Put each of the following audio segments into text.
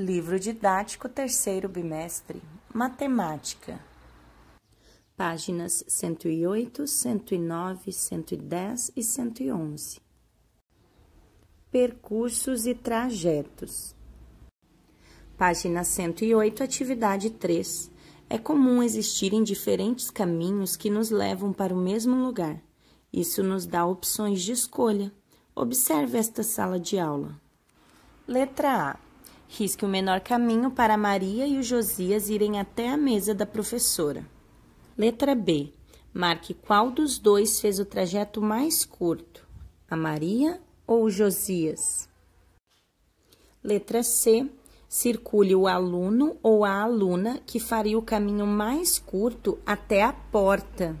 Livro didático, terceiro bimestre, Matemática. Páginas 108, 109, 110 e 111. Percursos e trajetos. Página 108, atividade 3. É comum existirem diferentes caminhos que nos levam para o mesmo lugar. Isso nos dá opções de escolha. Observe esta sala de aula. Letra A Risque o menor caminho para Maria e o Josias irem até a mesa da professora. Letra B. Marque qual dos dois fez o trajeto mais curto, a Maria ou o Josias. Letra C. Circule o aluno ou a aluna que faria o caminho mais curto até a porta.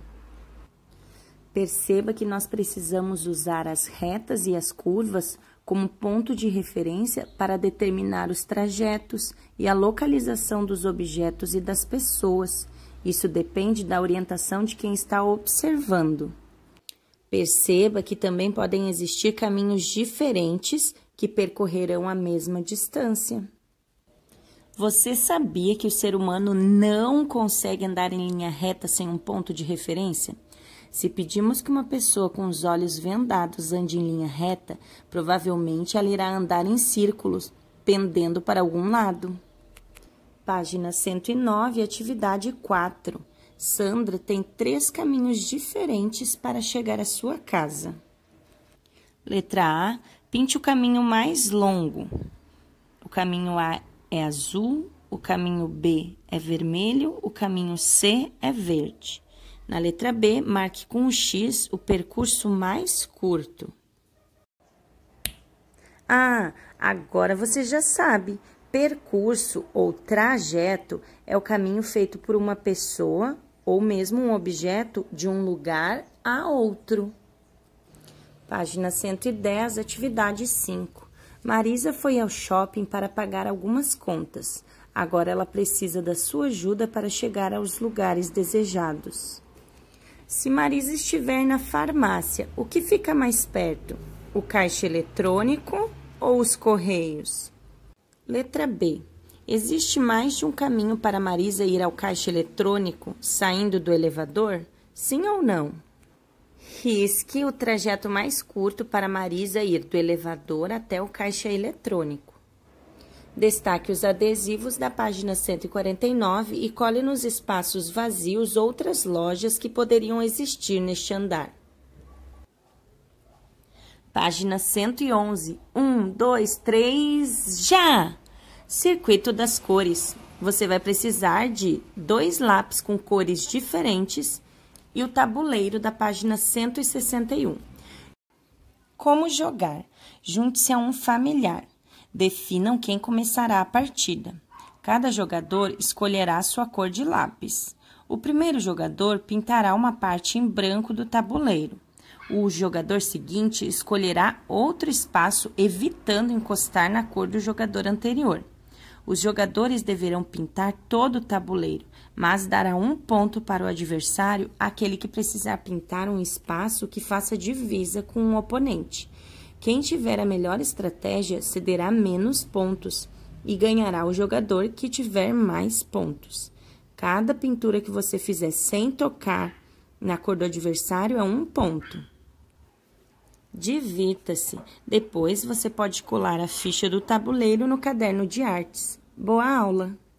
Perceba que nós precisamos usar as retas e as curvas como ponto de referência para determinar os trajetos e a localização dos objetos e das pessoas. Isso depende da orientação de quem está observando. Perceba que também podem existir caminhos diferentes que percorrerão a mesma distância. Você sabia que o ser humano não consegue andar em linha reta sem um ponto de referência? Se pedimos que uma pessoa com os olhos vendados ande em linha reta, provavelmente ela irá andar em círculos, pendendo para algum lado. Página 109, atividade 4. Sandra tem três caminhos diferentes para chegar à sua casa. Letra A: pinte o caminho mais longo. O caminho A é azul, o caminho B é vermelho, o caminho C é verde. Na letra B, marque com um X o percurso mais curto. Ah, agora você já sabe. Percurso ou trajeto é o caminho feito por uma pessoa ou mesmo um objeto de um lugar a outro. Página 110, atividade 5. Marisa foi ao shopping para pagar algumas contas. Agora ela precisa da sua ajuda para chegar aos lugares desejados. Se Marisa estiver na farmácia, o que fica mais perto? O caixa eletrônico ou os correios? Letra B. Existe mais de um caminho para Marisa ir ao caixa eletrônico saindo do elevador? Sim ou não? Risque o trajeto mais curto para Marisa ir do elevador até o caixa eletrônico. Destaque os adesivos da página 149 e colhe nos espaços vazios outras lojas que poderiam existir neste andar. Página 111. 1, 2, 3, já! Circuito das cores. Você vai precisar de dois lápis com cores diferentes e o tabuleiro da página 161. Como jogar? Junte-se a um familiar. Definam quem começará a partida. Cada jogador escolherá sua cor de lápis. O primeiro jogador pintará uma parte em branco do tabuleiro. O jogador seguinte escolherá outro espaço, evitando encostar na cor do jogador anterior. Os jogadores deverão pintar todo o tabuleiro, mas dará um ponto para o adversário aquele que precisar pintar um espaço que faça divisa com o um oponente. Quem tiver a melhor estratégia cederá menos pontos e ganhará o jogador que tiver mais pontos. Cada pintura que você fizer sem tocar na cor do adversário é um ponto. Divirta-se! Depois você pode colar a ficha do tabuleiro no caderno de artes. Boa aula!